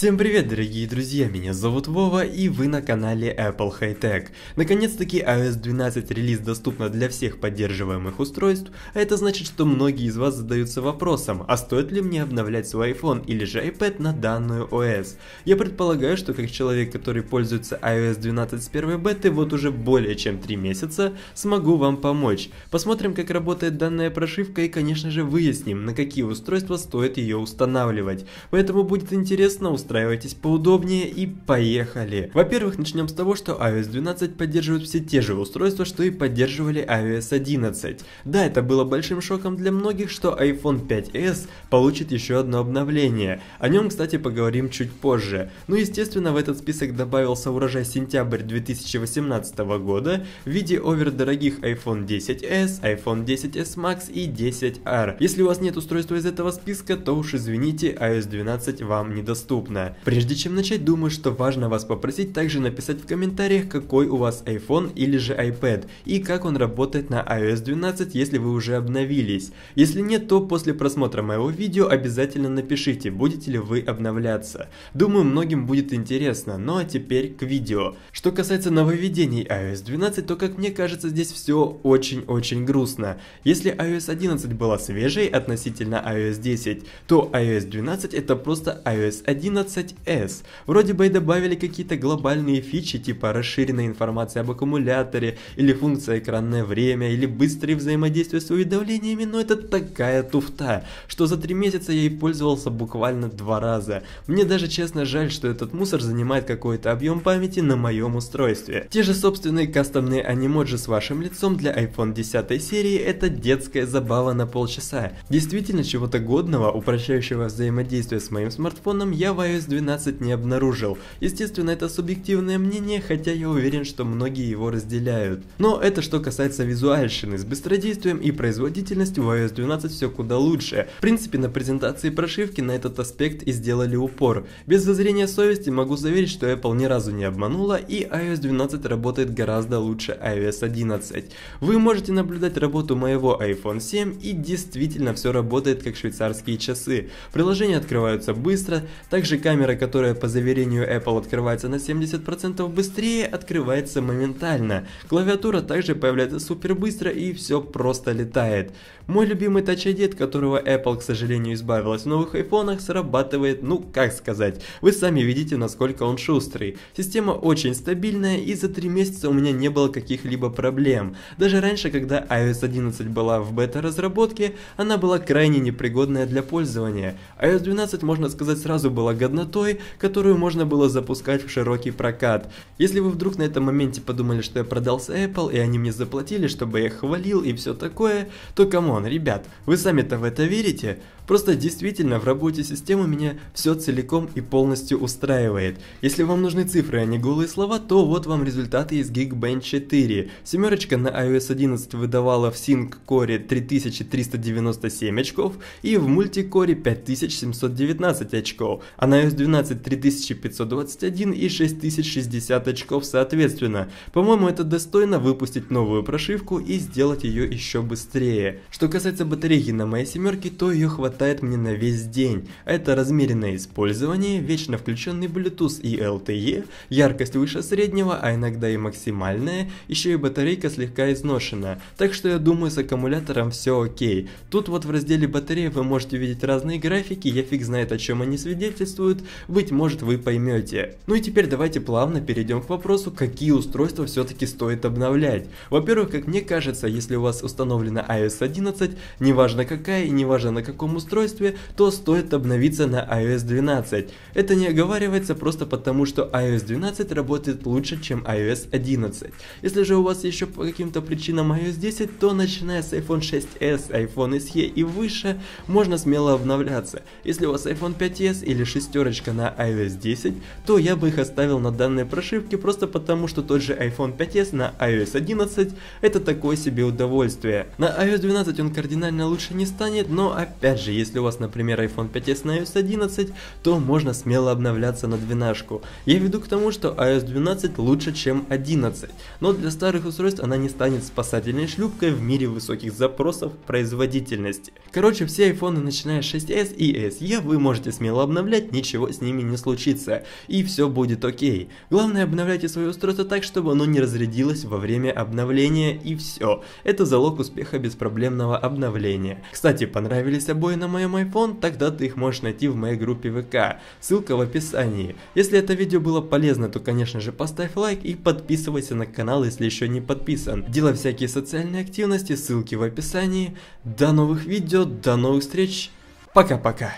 Всем привет, дорогие друзья, меня зовут Вова и вы на канале Apple High Tech. Наконец-таки iOS 12 релиз доступна для всех поддерживаемых устройств, а это значит, что многие из вас задаются вопросом, а стоит ли мне обновлять свой iPhone или же iPad на данную OS? Я предполагаю, что как человек, который пользуется iOS 12 с первой беты вот уже более чем 3 месяца, смогу вам помочь. Посмотрим, как работает данная прошивка и, конечно же, выясним, на какие устройства стоит ее устанавливать. Поэтому будет интересно установить устраивайтесь поудобнее и поехали. Во-первых, начнем с того, что iOS 12 поддерживает все те же устройства, что и поддерживали iOS 11. Да, это было большим шоком для многих, что iPhone 5s получит еще одно обновление. О нем, кстати, поговорим чуть позже. Ну, естественно, в этот список добавился урожай сентябрь 2018 года в виде овердорогих iPhone 10s, iPhone 10s Max и 10R. Если у вас нет устройства из этого списка, то уж извините, iOS 12 вам недоступно iPhone. Прежде чем начать, думаю, что важно вас попросить также написать в комментариях, какой у вас iPhone или же iPad, и как он работает на iOS 12, если вы уже обновились. Если нет, то после просмотра моего видео обязательно напишите, будете ли вы обновляться. Думаю, многим будет интересно, ну а теперь к видео. Что касается нововведений iOS 12, то как мне кажется, здесь все очень-очень грустно. Если iOS 11 была свежей относительно iOS 10, то iOS 12 это просто iOS 11 s Вроде бы и добавили какие-то глобальные фичи, типа расширенная информация об аккумуляторе, или функция экранное время, или быстрое взаимодействие с уведомлениями, но это такая туфта, что за три месяца я и пользовался буквально два раза. Мне даже честно жаль, что этот мусор занимает какой-то объем памяти на моем устройстве. Те же собственные кастомные анимоджи с вашим лицом для iPhone 10 серии это детская забава на полчаса. Действительно чего-то годного, упрощающего взаимодействие с моим смартфоном я в iOS Windows 12 не обнаружил. Естественно, это субъективное мнение, хотя я уверен, что многие его разделяют. Но это что касается визуальщины. С быстродействием и производительностью в iOS 12 все куда лучше. В принципе, на презентации прошивки на этот аспект и сделали упор. Без зазрения совести могу заверить, что Apple ни разу не обманула и iOS 12 работает гораздо лучше iOS 11. Вы можете наблюдать работу моего iPhone 7 и действительно все работает как швейцарские часы. Приложения открываются быстро, также камера, которая по заверению Apple открывается на 70% быстрее, открывается моментально. Клавиатура также появляется супер быстро и все просто летает. Мой любимый Touch ID, от которого Apple, к сожалению, избавилась в новых айфонах, срабатывает, ну как сказать, вы сами видите, насколько он шустрый. Система очень стабильная и за 3 месяца у меня не было каких-либо проблем. Даже раньше, когда iOS 11 была в бета-разработке, она была крайне непригодная для пользования. iOS 12, можно сказать, сразу была готова равна той, которую можно было запускать в широкий прокат. Если вы вдруг на этом моменте подумали, что я продался Apple, и они мне заплатили, чтобы я хвалил и все такое, то камон, ребят, вы сами-то в это верите? Просто действительно в работе системы меня все целиком и полностью устраивает. Если вам нужны цифры, а не голые слова, то вот вам результаты из Geekbench 4. Семерочка на iOS 11 выдавала в Sync Core 3397 очков и в мультикоре 5719 очков, а на iOS 12 3521 и 6060 очков соответственно. По-моему, это достойно выпустить новую прошивку и сделать ее еще быстрее. Что касается батарейки на моей семерке, то ее хватает хватает мне на весь день. Это размеренное использование, вечно включенный Bluetooth и LTE, яркость выше среднего, а иногда и максимальная, еще и батарейка слегка изношена. Так что я думаю с аккумулятором все окей. Тут вот в разделе батареи вы можете видеть разные графики, я фиг знает о чем они свидетельствуют, быть может вы поймете. Ну и теперь давайте плавно перейдем к вопросу, какие устройства все-таки стоит обновлять. Во-первых, как мне кажется, если у вас установлена iOS 11, неважно какая и неважно на каком устройстве, то стоит обновиться на iOS 12. Это не оговаривается просто потому, что iOS 12 работает лучше, чем iOS 11. Если же у вас еще по каким-то причинам iOS 10, то начиная с iPhone 6s, iPhone SE и выше, можно смело обновляться. Если у вас iPhone 5s или шестерочка на iOS 10, то я бы их оставил на данной прошивке просто потому, что тот же iPhone 5s на iOS 11 это такое себе удовольствие. На iOS 12 он кардинально лучше не станет, но опять же также, если у вас, например, iPhone 5s на iOS 11, то можно смело обновляться на 12. Я веду к тому, что iOS 12 лучше, чем 11, но для старых устройств она не станет спасательной шлюпкой в мире высоких запросов производительности. Короче, все iPhone начиная с 6s и SE вы можете смело обновлять, ничего с ними не случится, и все будет окей. Главное, обновляйте свое устройство так, чтобы оно не разрядилось во время обновления и все. Это залог успеха беспроблемного обновления. Кстати, понравились обои на моем iPhone, тогда ты их можешь найти в моей группе ВК, ссылка в описании. Если это видео было полезно, то конечно же поставь лайк и подписывайся на канал, если еще не подписан. Делай всякие социальные активности, ссылки в описании. До новых видео, до новых встреч, пока-пока.